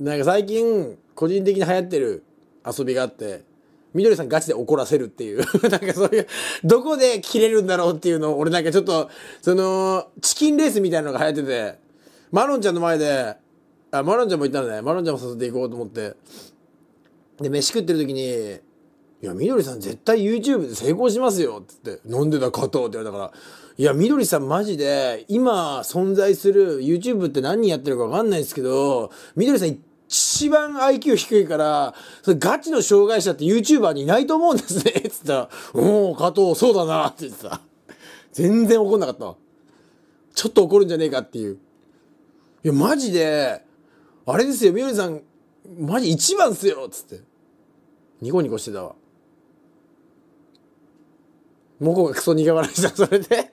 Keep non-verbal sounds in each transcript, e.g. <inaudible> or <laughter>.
なんか最近個人的に流行ってる遊びがあってみどりさんガチで怒らせるっていう <laughs> なんかそういうどこで切れるんだろうっていうのを俺なんかちょっとそのチキンレースみたいなのが流行っててマロンちゃんの前であマロンちゃんもいたんだねマロンちゃんも誘っていこうと思ってで飯食ってる時に「いやみどりさん絶対 YouTube で成功しますよ」って言って「飲んでた加藤」って言われたから「いやみどりさんマジで今存在する YouTube って何人やってるか分かんないですけどみどりさん一番 IQ 低いから、ガチの障害者って YouTuber にいないと思うんですね。つ <laughs> ったら、おお、加藤、そうだな。って言ってた。全然怒んなかった。ちょっと怒るんじゃねえかっていう。いや、マジで、あれですよ、みよりさん、マジ一番っすよつって。ニコニコしてたわ。モコがクソ苦笑いした、それで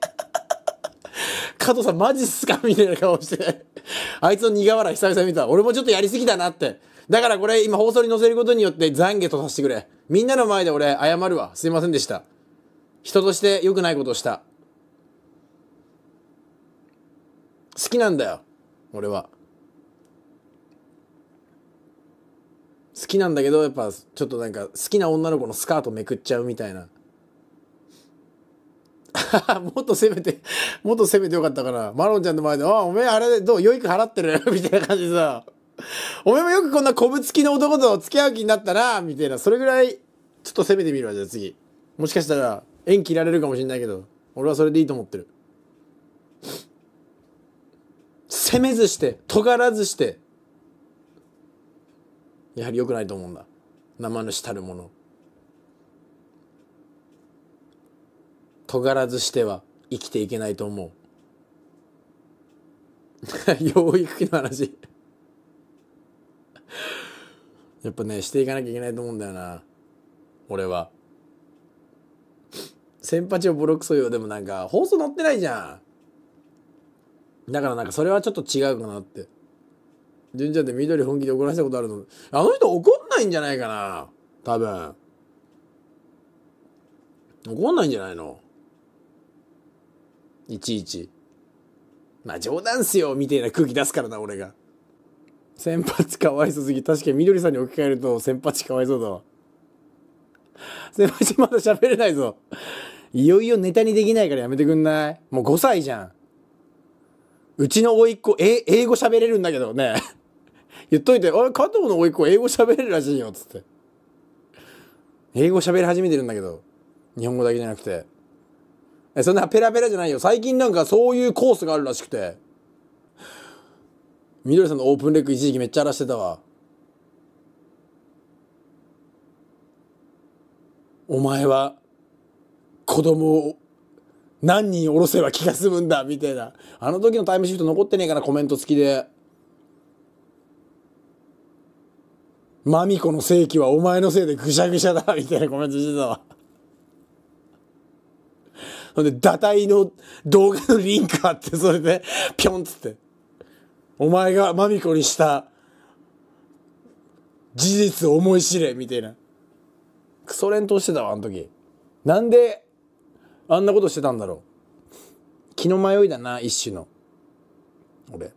加藤さんマジっすかみたいな顔して <laughs> あいつの苦笑い久々に見た。俺もちょっとやりすぎだなって。だからこれ今放送に載せることによって懺悔とさせてくれ。みんなの前で俺謝るわ。すいませんでした。人として良くないことをした。好きなんだよ。俺は。好きなんだけど、やっぱちょっとなんか好きな女の子のスカートめくっちゃうみたいな。<laughs> もっと攻めて、もっと攻めてよかったから、マロンちゃんの前で、あ、おめえあれどうよいく払ってる <laughs> みたいな感じでさ、おめえもよくこんなこぶつきの男と付き合う気になったな、みたいな、それぐらい、ちょっと攻めてみるわ、じゃあ次。もしかしたら、縁切られるかもしんないけど、俺はそれでいいと思ってる。攻めずして、尖らずして、やはり良くないと思うんだ。生主たるもの。尖らずしては生きていけないと思う <laughs> 養育費の話やっぱねしていかなきゃいけないと思うんだよな俺は先発をボロクソよでもなんか放送載ってないじゃんだからなんかそれはちょっと違うかなって純ちゃんって緑本気で怒らせたことあるのあの人怒んないんじゃないかな多分怒んないんじゃないのいちいち。まあ冗談っすよみたいな空気出すからな、俺が。先発かわいそうすぎ。確かに緑さんに置き換えると先発かわいそうだわ。先発まだ喋れないぞ。いよいよネタにできないからやめてくんないもう5歳じゃん。うちの甥いっ子、え、英語喋れるんだけどね。言っといて、あれ、加藤の甥いっ子英語喋れるらしいよ、つって。英語喋り始めてるんだけど。日本語だけじゃなくて。え、そんなペラペラじゃないよ。最近なんかそういうコースがあるらしくて。みどりさんのオープンレック一時期めっちゃ荒らしてたわ。お前は子供を何人おろせば気が済むんだみたいな。あの時のタイムシフト残ってねえかな、コメント付きで。マミコの世紀はお前のせいでぐしゃぐしゃだみたいなコメントしてたわ。ほんで、打体の動画のリンクあって、それで、ぴょんっつって。お前がマミコにした事実を思い知れみたいな。クソ連投してたわ、あの時。なんであんなことしてたんだろう。気の迷いだな、一種の。俺。